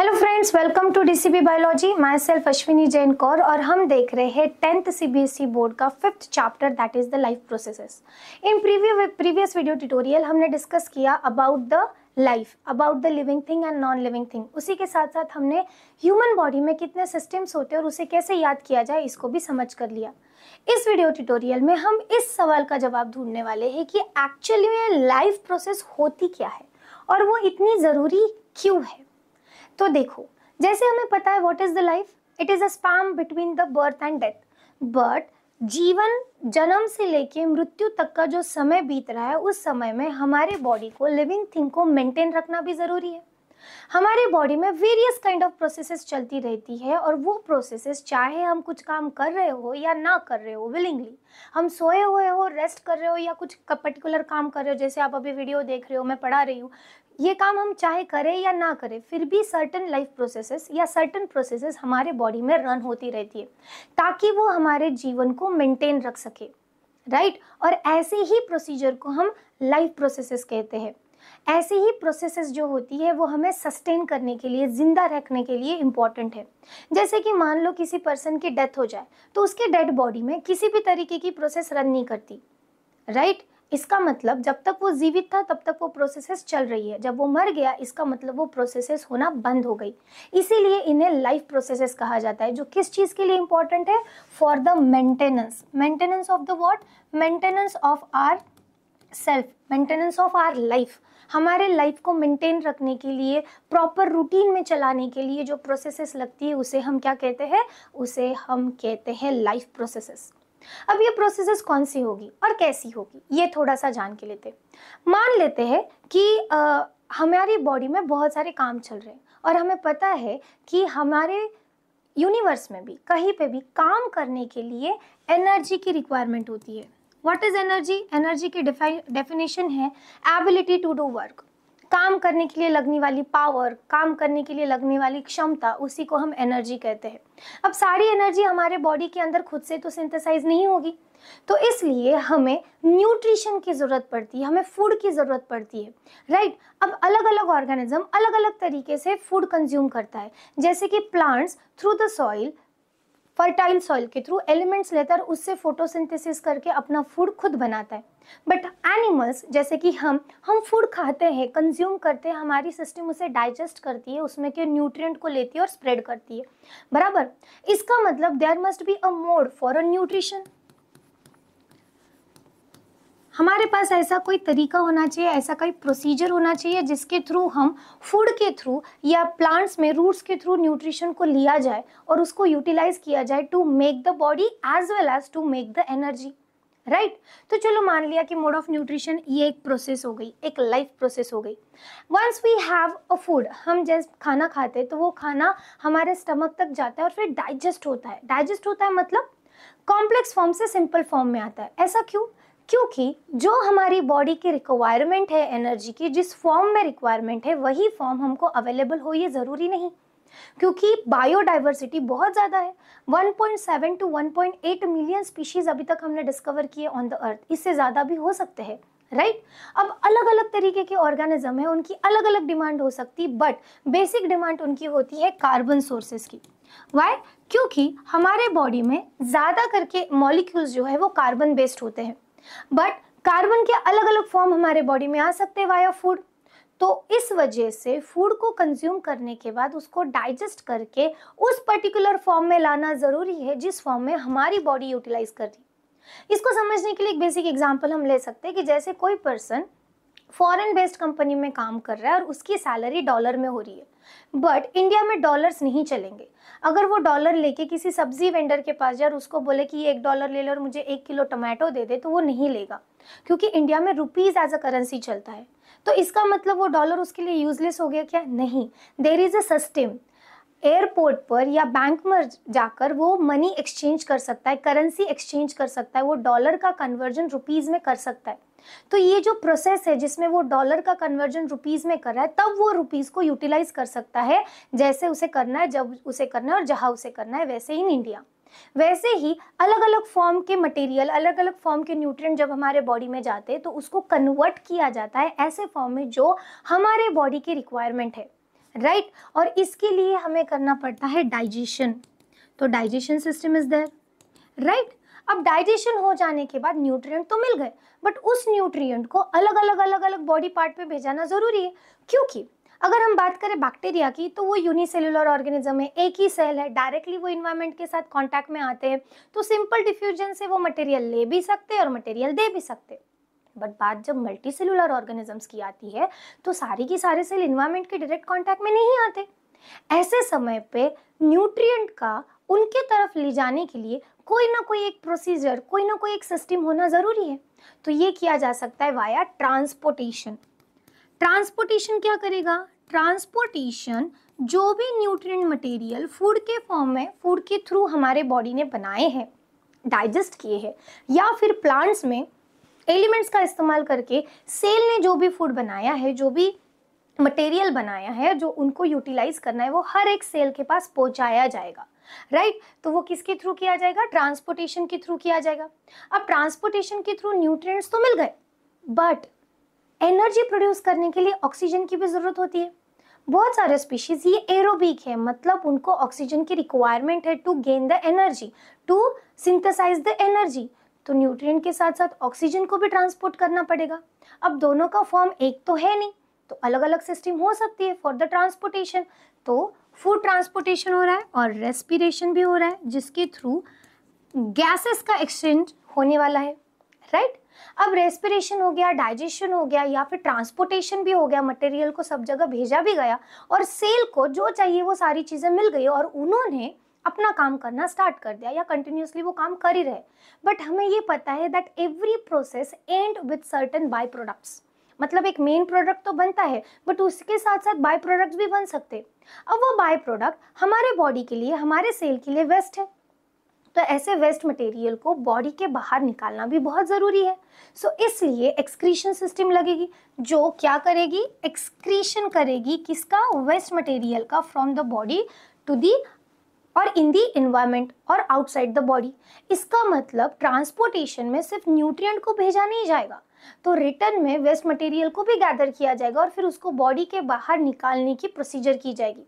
Hello friends welcome to DCB biology myself Ashwini Jain Kaur और हम देख रहे हैं टेंथ सीबीएसई बोर्ड का fifth chapter that is the life processes in previous previous video tutorial हमने discuss किया about the life about the living thing and non living thing उसी के साथ साथ हमने ह्यूमन बॉडी में कितने सिस्टम्स होते हैं और उसे कैसे याद किया जाए इसको भी समझ कर लिया इस वीडियो ट्यूटोरियल में हम इस सवाल का जवाब ढूंढने वाले हैं कि एक्चुअली में लाइफ प्रोसेस होती क्या है और वो इतनी ज़रूरी क्यों है तो देखो जैसे हमें पता है what is the life it is a span between the birth and death but जीवन जन्म से लेके मृत्यु तक का जो समय बीत रहा है उस समय में हमारे बॉडी को लिविंग थिंग को मेंटेन रखना भी ज़रूरी है हमारे बॉडी में वेरियस काइंड ऑफ प्रोसेसेस चलती रहती है और वो प्रोसेसेस चाहे हम कुछ काम कर रहे हो या ना कर रहे हो विलिंगली हम सोए हुए हो रेस्ट कर रहे हो या कुछ पर्टिकुलर काम कर रहे हो जैसे आप अभी वीडियो देख रहे हो मैं पढ़ा रही हूँ ये काम हम चाहे करें या ना करें फिर भी सर्टन लाइफ प्रोसेसेस या सर्टन प्रोसेसेस हमारे बॉडी में रन होती रहती है ताकि वो हमारे जीवन को मेंटेन रख सके राइट और ऐसे ही प्रोसीजर को हम लाइफ प्रोसेसेस कहते हैं ऐसे ही प्रोसेसेस जो होती है वो हमें सस्टेन करने के लिए ज़िंदा रखने के लिए इम्पॉर्टेंट है जैसे कि मान लो किसी पर्सन की डेथ हो जाए तो उसके डेड बॉडी में किसी भी तरीके की प्रोसेस रन नहीं करती राइट right? इसका मतलब जब तक वो जीवित था तब तक वो प्रोसेसेस चल रही है जब वो मर गया इसका मतलब वो प्रोसेसेस होना बंद हो गई इसीलिए इन्हें लाइफ प्रोसेसेस कहा जाता है जो किस चीज़ के लिए इंपॉर्टेंट है for the maintenance maintenance of the what maintenance of our self maintenance of our life हमारे लाइफ को मेंटेन रखने के लिए प्रॉपर रूटीन में चलाने के लिए जो प्रोसेसेस लगती है उसे हम क्या कहते हैं उसे हम कहते हैं लाइफ प्रोसेसेस अब ये प्रोसेसेस कौन सी होगी और कैसी होगी ये थोड़ा सा जान के लेते मान लेते हैं कि आ, हमारी बॉडी में बहुत सारे काम चल रहे हैं और हमें पता है कि हमारे यूनिवर्स में भी कहीं पे भी काम करने के लिए एनर्जी की रिक्वायरमेंट होती है व्हाट इज़ एनर्जी एनर्जी की डेफिनेशन है एबिलिटी टू डू वर्क काम करने के लिए लगने वाली पावर काम करने के लिए लगने वाली क्षमता उसी को हम एनर्जी कहते हैं अब सारी एनर्जी हमारे बॉडी के अंदर खुद से तो सिंथेसाइज नहीं होगी तो इसलिए हमें न्यूट्रिशन की ज़रूरत पड़ती है हमें फूड की ज़रूरत पड़ती है राइट अब अलग अलग ऑर्गेनिज्म अलग अलग तरीके से फूड कंज्यूम करता है जैसे कि plants through the soil fertile soil के थ्रू एलिमेंट्स लेता है उससे फोटोसिंथेसिस करके अपना फूड खुद बनाता है बट एनिमल्स जैसे कि हम हम फूड खाते हैं कंज्यूम करते हैं हमारी सिस्टम उसे डाइजेस्ट करती है उसमें के न्यूट्रिएंट को लेती है और स्प्रेड करती है बराबर इसका मतलब there must be a mode for a nutrition हमारे पास ऐसा कोई तरीका होना चाहिए ऐसा कोई प्रोसीजर होना चाहिए जिसके थ्रू हम फूड के थ्रू या प्लांट्स में रूट्स के थ्रू न्यूट्रिशन को लिया जाए और उसको यूटिलाइज किया जाए to make the body as well as to make the energy right तो चलो मान लिया कि मोड ऑफ न्यूट्रिशन ये एक प्रोसेस हो गई एक लाइफ प्रोसेस हो गई once we have a food हम जैसे खाना खाते तो वो खाना हमारे स्टमक तक जाता है और फिर डाइजेस्ट होता है डाइजेस्ट होता है मतलब कॉम्प्लेक्स फॉर्म से सिंपल फॉर्म में आता है ऐसा क्यों क्योंकि जो हमारी बॉडी की रिक्वायरमेंट है एनर्जी की जिस फॉर्म में रिक्वायरमेंट है वही फॉर्म हमको अवेलेबल हो ये ज़रूरी नहीं क्योंकि बायोडाइवर्सिटी बहुत ज़्यादा है 1.7 टू 1.8 मिलियन स्पीशीज़ अभी तक हमने डिस्कवर किए ऑन द अर्थ इससे ज़्यादा भी हो सकते हैं राइट right? अब अलग अलग तरीके के ऑर्गेनिज्म है उनकी अलग अलग डिमांड हो सकती बट बेसिक डिमांड उनकी होती है कार्बन सोर्सेज की वाई क्योंकि हमारे बॉडी में ज़्यादा करके मॉलिक्यूल्स जो है वो कार्बन बेस्ड होते हैं बट कार्बन के अलग अलग फॉर्म हमारे बॉडी में आ सकते हैं वाया फूड तो इस वजह से फूड को कंज्यूम करने के बाद उसको डाइजेस्ट करके उस पर्टिकुलर फॉर्म में लाना ज़रूरी है जिस फॉर्म में हमारी बॉडी यूटिलाइज कर रही इसको समझने के लिए एक बेसिक एग्जाम्पल हम ले सकते हैं कि जैसे कोई पर्सन फॉरेन बेस्ड कंपनी में काम कर रहा है और उसकी सैलरी डॉलर में हो रही है बट इंडिया में डॉलर्स नहीं चलेंगे अगर वो डॉलर लेके किसी सब्जी वेंडर के पास जाए और उसको बोले कि एक डॉलर ले लो और मुझे एक किलो टमाटो दे दे तो वो नहीं लेगा क्योंकि इंडिया में रुपीज़ एज अ करेंसी चलता है तो इसका मतलब वो डॉलर उसके लिए यूजलेस हो गया क्या नहीं there is a system airport पर या बैंक में जाकर वो मनी एक्सचेंज कर सकता है करेंसी एक्सचेंज कर सकता है वो डॉलर का कन्वर्जन रुपीज़ में कर सकता है तो ये जो प्रोसेस है जिसमें वो डॉलर का कन्वर्जन रुपीज़ में कर रहा है तब वो रुपीज़ को यूटिलाइज कर सकता है जैसे उसे करना है जब उसे करना है और जहां उसे करना है वैसे इन इंडिया वैसे ही अलग अलग फॉर्म के मटेरियल अलग अलग फॉर्म के न्यूट्रिएंट जब हमारे बॉडी में जाते हैं तो उसको कन्वर्ट किया जाता है ऐसे फॉर्म में जो हमारे बॉडी के रिक्वायरमेंट है राइट right? और इसके लिए हमें करना पड़ता है डाइजेशन तो digestion system is there right अब डाइजेशन हो जाने के बाद न्यूट्रिएंट तो मिल गए बट उस न्यूट्रिएंट को अलग अलग अलग अलग बॉडी पार्ट पे भेजाना ज़रूरी है क्योंकि अगर हम बात करें बैक्टीरिया की तो वो यूनिसेलुलर ऑर्गेनिज्म है एक ही सेल है डायरेक्टली वो इन्वायरमेंट के साथ कांटेक्ट में आते हैं तो सिंपल डिफ्यूजन से वो मटेरियल ले भी सकते हैं और मटेरियल दे भी सकते हैं बट बात जब मल्टी सेलुलर ऑर्गेनिजम्स की आती है तो सारी की सारी सेल इन्वायरमेंट के डायरेक्ट कांटेक्ट में नहीं आते ऐसे समय पे न्यूट्रिएंट का उनके तरफ ले जाने के लिए कोई ना कोई एक प्रोसीजर कोई ना कोई एक सिस्टम होना ज़रूरी है तो ये किया जा सकता है वाया ट्रांसपोर्टेशन ट्रांसपोर्टेशन क्या करेगा ट्रांसपोर्टेशन जो भी न्यूट्रिएंट मटेरियल फूड के फॉर्म में फूड के थ्रू हमारे बॉडी ने बनाए हैं डाइजेस्ट किए हैं या फिर प्लांट्स में एलिमेंट्स का इस्तेमाल करके सेल ने जो भी फूड बनाया है जो भी मटेरियल बनाया है जो उनको यूटिलाइज करना है वो हर एक सेल के पास पहुंचाया जाएगा राइट right? तो वो किसके थ्रू किया जाएगा ट्रांसपोर्टेशन के थ्रू किया जाएगा अब ट्रांसपोर्टेशन के थ्रू न्यूट्रिएंट्स तो मिल गए बट एनर्जी प्रोड्यूस करने के लिए ऑक्सीजन की भी ज़रूरत होती है बहुत सारे स्पीशीज ये एरोबिक है मतलब उनको ऑक्सीजन की रिक्वायरमेंट है to gain the energy to synthesize the energy तो न्यूट्रिएंट के साथ साथ ऑक्सीजन को भी ट्रांसपोर्ट करना पड़ेगा अब दोनों का फॉर्म एक तो है नहीं तो अलग अलग सिस्टम हो सकती है फॉर द ट्रांसपोर्टेशन तो फूड ट्रांसपोर्टेशन हो रहा है और रेस्पिरेशन भी हो रहा है जिसके थ्रू गैसेस का एक्सचेंज होने वाला है राइट अब रेस्पिरेशन हो गया डाइजेशन हो गया या फिर ट्रांसपोर्टेशन भी हो गया मटेरियल को सब जगह भेजा भी गया और सेल को जो चाहिए वो सारी चीज़ें मिल गई और उन्होंने अपना काम करना स्टार्ट कर दिया या कंटिन्यूसली वो काम कर ही रहे बट हमें ये पता है that every process and with certain by products मतलब एक मेन प्रोडक्ट तो बनता है बट उसके साथ साथ बाय प्रोडक्ट भी बन सकते अब वो बाय प्रोडक्ट हमारे बॉडी के लिए हमारे सेल के लिए वेस्ट है तो ऐसे वेस्ट मटेरियल को बॉडी के बाहर निकालना भी बहुत ज़रूरी है सो so, इसलिए एक्सक्रीशन सिस्टम लगेगी जो क्या करेगी एक्सक्रीशन करेगी किसका वेस्ट मटेरियल का from the body to the और इन दी इन्वायरमेंट और आउटसाइड द बॉडी इसका मतलब ट्रांसपोर्टेशन में सिर्फ न्यूट्रिएंट को भेजा नहीं जाएगा तो रिटर्न में वेस्ट मटेरियल को भी गैदर किया जाएगा और फिर उसको बॉडी के बाहर निकालने की प्रोसीजर की जाएगी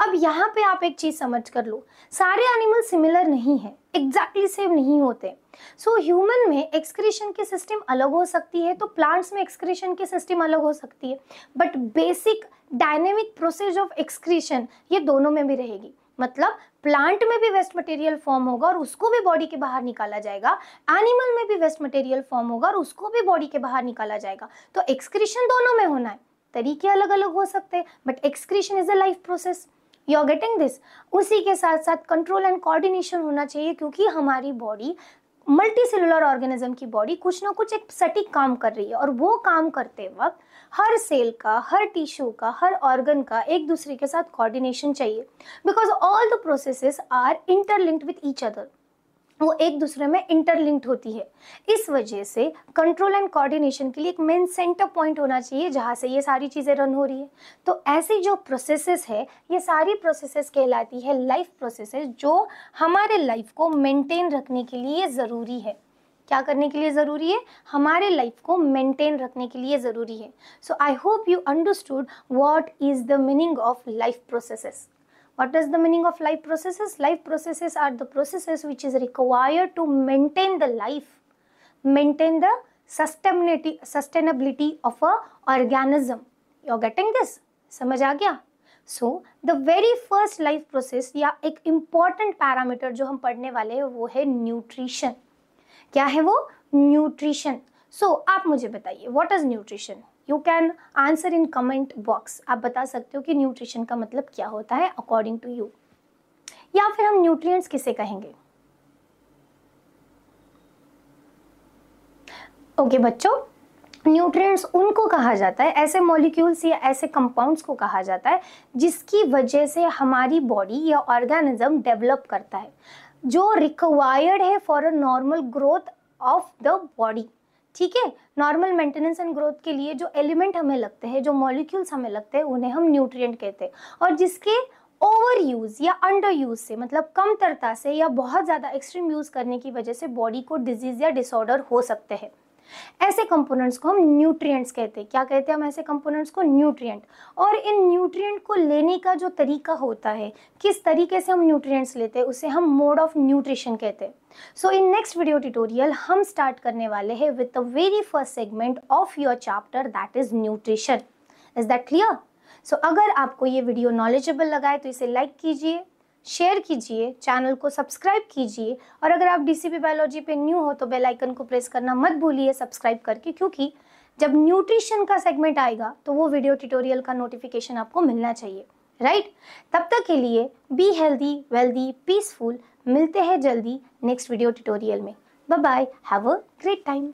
अब यहाँ पे आप एक चीज समझ कर लो सारे एनिमल सिमिलर नहीं है एग्जैक्टली exactly सेम नहीं होते सो so, ह्यूमन में एक्सक्रीशन की सिस्टम अलग हो सकती है तो प्लांट्स में एक्सक्रीशन की सिस्टम अलग हो सकती है but basic dynamic process of excretion ये दोनों में भी रहेगी मतलब प्लांट में भी वेस्ट मटेरियल फॉर्म होगा और उसको भी बॉडी के बाहर निकाला जाएगा एनिमल में भी वेस्ट मटेरियल फॉर्म होगा और उसको भी बॉडी के बाहर निकाला जाएगा तो एक्सक्रीशन दोनों में होना है तरीके अलग अलग हो सकते हैं but excretion is a life process you are getting this उसी के साथ साथ कंट्रोल एंड कोऑर्डिनेशन होना चाहिए क्योंकि हमारी बॉडी मल्टी सेलुलर ऑर्गेनिज्म की बॉडी कुछ ना कुछ एक सटीक काम कर रही है और वो काम करते वक्त हर सेल का हर टिश्यू का हर ऑर्गन का एक दूसरे के साथ कोऑर्डिनेशन चाहिए because all the processes are interlinked with each other वो एक दूसरे में इंटरलिंक्ड होती है इस वजह से कंट्रोल एंड कोऑर्डिनेशन के लिए एक मेन सेंटर पॉइंट होना चाहिए जहाँ से ये सारी चीज़ें रन हो रही है तो ऐसी जो प्रोसेसेस है ये सारी प्रोसेसेस कहलाती है लाइफ प्रोसेसेस जो हमारे लाइफ को मेंटेन रखने के लिए ज़रूरी है क्या करने के लिए ज़रूरी है हमारे लाइफ को मेंटेन रखने के लिए ज़रूरी है so I hope you understood what is the meaning of life processes what is the meaning of life processes life processes are the processes which is required to maintain the life maintain the sustainity sustainability of a organism you are getting this समझ आ गया so the very first life process या एक important parameter जो हम पढ़ने वाले हैं वो है न्यूट्रिशन क्या है वो न्यूट्रिशन सो so, आप मुझे बताइए what is nutrition you can answer in comment box आप बता सकते हो कि न्यूट्रिशन का मतलब क्या होता है अकॉर्डिंग टू यू या फिर हम न्यूट्रिएंट्स किसे कहेंगे ओके okay, बच्चों न्यूट्रिएंट्स उनको कहा जाता है ऐसे मॉलिक्यूल्स या ऐसे कंपाउंड्स को कहा जाता है जिसकी वजह से हमारी बॉडी या ऑर्गेनिज्म डेवलप करता है जो रिक्वायर्ड है for a normal growth of the body ठीक है नॉर्मल मेंटेनेंस एंड ग्रोथ के लिए जो एलिमेंट हमें लगते हैं जो मॉलिक्यूल्स हमें लगते हैं उन्हें हम न्यूट्रिएंट कहते हैं और जिसके ओवर यूज़ या अंडर यूज़ से मतलब कम तरता से या बहुत ज़्यादा एक्सट्रीम यूज़ करने की वजह से बॉडी को डिजीज़ या डिसऑर्डर हो सकते हैं ऐसे कंपोनेंट्स को हम न्यूट्रिएंट्स कहते हैं क्या कहते हैं हम ऐसे कंपोनेंट्स को न्यूट्रिएंट और इन न्यूट्रिएंट को लेने का जो तरीका होता है किस तरीके से हम न्यूट्रिएंट्स लेते हैं उसे हम मोड ऑफ न्यूट्रिशन कहते हैं so in next video tutorial हम स्टार्ट करने वाले हैं with the very first segment of your chapter that is nutrition is that clear so अगर आपको ये वीडियो नॉलेजेबल लगाए तो इसे लाइक कीजिए शेयर कीजिए चैनल को सब्सक्राइब कीजिए और अगर आप डीसीपी बायोलॉजी पे न्यू हो तो बेल आइकन को प्रेस करना मत भूलिए सब्सक्राइब करके क्योंकि जब न्यूट्रिशन का सेगमेंट आएगा तो वो वीडियो ट्यूटोरियल का नोटिफिकेशन आपको मिलना चाहिए राइट तब तक के लिए बी हेल्दी वेल्दी पीसफुल मिलते हैं जल्दी नेक्स्ट वीडियो ट्यूटोरियल में bye bye have a great time